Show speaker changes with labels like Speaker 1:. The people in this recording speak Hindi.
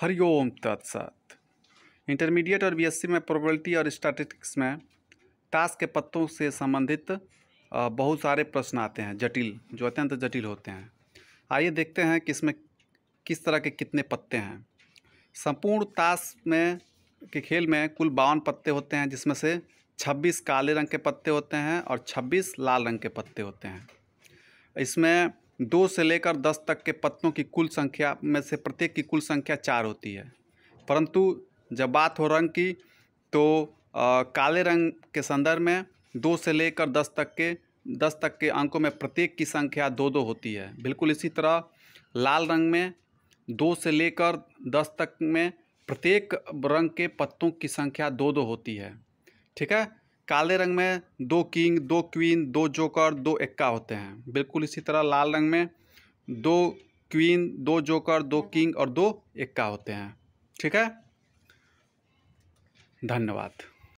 Speaker 1: हरिओम तत्सत इंटरमीडिएट और बीएससी में प्रोबेबिलिटी और स्टैटिस्टिक्स में टास्क के पत्तों से संबंधित बहुत सारे प्रश्न आते हैं जटिल जो अत्यंत जटिल होते हैं आइए देखते हैं कि इसमें किस तरह के कितने पत्ते हैं संपूर्ण टास्क में के खेल में कुल बावन पत्ते होते हैं जिसमें से 26 काले रंग के पत्ते होते हैं और 26 लाल रंग के पत्ते होते हैं इसमें दो से लेकर दस तक के पत्तों की कुल संख्या में से प्रत्येक की कुल संख्या चार होती है परंतु जब बात हो रंग की तो आ, काले रंग के संदर्भ में दो से लेकर दस तक के दस तक के अंकों में प्रत्येक की संख्या दो दो होती है बिल्कुल इसी तरह लाल रंग में दो से लेकर दस तक में प्रत्येक रंग के पत्तों की संख्या दो दो होती है ठीक है काले रंग में दो किंग दो क्वीन दो जोकर दो इक्का होते हैं बिल्कुल इसी तरह लाल रंग में दो क्वीन दो जोकर दो किंग और दो इक्का होते हैं ठीक है धन्यवाद